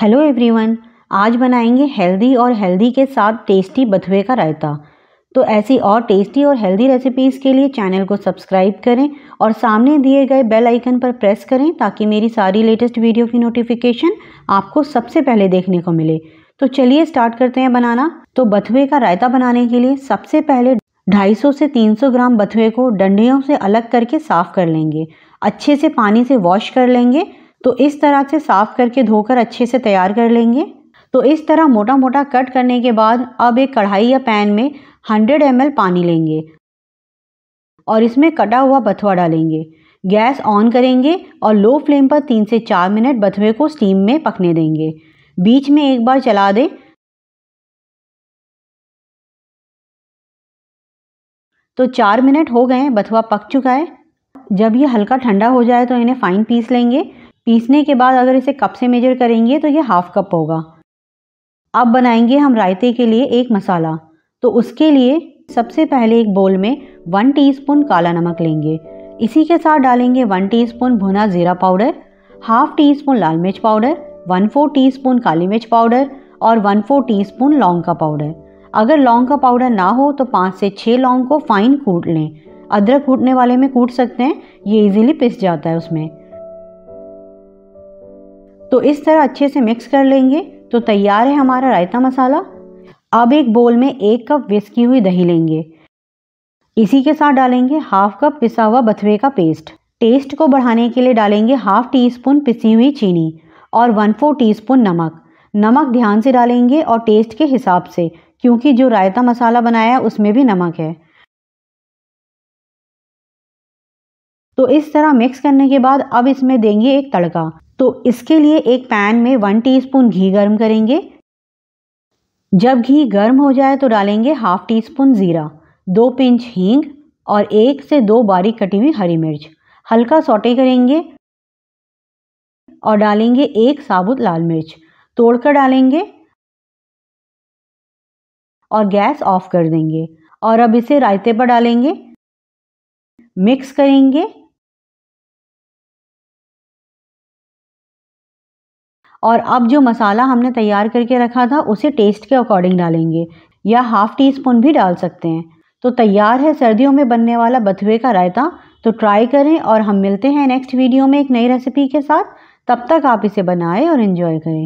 hello everyone आज बनाएंगे healthy और हेल्दी के साथ टेस्टी बथुए का रायता तो ऐसी और टेस्टी और हेल्दी रेसिपीज़ के लिए चैनल को सब्सक्राइब करें और सामने दिए गए बेल आइकन पर प्रेस करें ताकि मेरी सारी लेटेस्ट वीडियो की नोटिफिकेशन आपको सबसे पहले देखने को मिले तो चलिए स्टार्ट करते हैं बनाना तो बथुए का रायता बनाने के लिए सबसे पहले 250 से 300 ग्राम बथुए को डंडियों से अलग करके साफ़ कर लेंगे अच्छे से पानी से वॉश कर लेंगे तो इस तरह से साफ़ करके धोकर अच्छे से तैयार कर लेंगे तो इस तरह मोटा मोटा कट करने के बाद अब एक कढ़ाई या पैन में 100 एम पानी लेंगे और इसमें कटा हुआ बथुआ डालेंगे गैस ऑन करेंगे और लो फ्लेम पर तीन से चार मिनट बथुए को स्टीम में पकने देंगे बीच में एक बार चला दें तो चार मिनट हो गए बथुआ पक चुका है जब ये हल्का ठंडा हो जाए तो इन्हें फाइन पीस लेंगे पीसने के बाद अगर इसे कप से मेजर करेंगे तो ये हाफ कप होगा अब बनाएंगे हम रायते के लिए एक मसाला तो उसके लिए सबसे पहले एक बोल में वन टीस्पून काला नमक लेंगे इसी के साथ डालेंगे वन टीस्पून भुना ज़ीरा पाउडर हाफ टी स्पून लाल मिर्च powder one four teaspoon काली मिर्च पाउडर और वन फोर टी स्पून लौंग का पाउडर अगर लौंग का पाउडर ना हो तो पाँच से छः लौंग को फाइन कूट लें अदरक कूटने वाले में कूट सकते हैं ये इजीली पिस जाता है उसमें तो इस तरह अच्छे से मिक्स कर लेंगे तो तैयार है हमारा रायता मसाला अब एक बोल में एक कप विस्की हुई दही लेंगे इसी के साथ डालेंगे हाफ कप पिसा हुआ बथवे का पेस्ट टेस्ट को बढ़ाने के लिए डालेंगे हाफ टी स्पून पिसी हुई चीनी और वन फोर टी स्पून नमक नमक ध्यान से डालेंगे और टेस्ट के हिसाब से क्योंकि जो रायता मसाला बनाया है उसमें भी नमक है तो इस तरह मिक्स करने के बाद अब इसमें देंगे एक तड़का तो इसके लिए एक पैन में वन टीस्पून घी गर्म करेंगे जब घी गर्म हो जाए तो डालेंगे हाफ टी स्पून ज़ीरा दो पिंच हींग और एक से दो बारीक कटी हुई हरी मिर्च हल्का सोटे करेंगे और डालेंगे एक साबुत लाल मिर्च तोड़कर डालेंगे और गैस ऑफ कर देंगे और अब इसे रायते पर डालेंगे मिक्स करेंगे और अब जो मसाला हमने तैयार करके रखा था उसे टेस्ट के अकॉर्डिंग डालेंगे या हाफ़ टी स्पून भी डाल सकते हैं तो तैयार है सर्दियों में बनने वाला बथुए का रायता तो ट्राई करें और हम मिलते हैं नेक्स्ट वीडियो में एक नई रेसिपी के साथ तब तक आप इसे बनाएं और इन्जॉय करें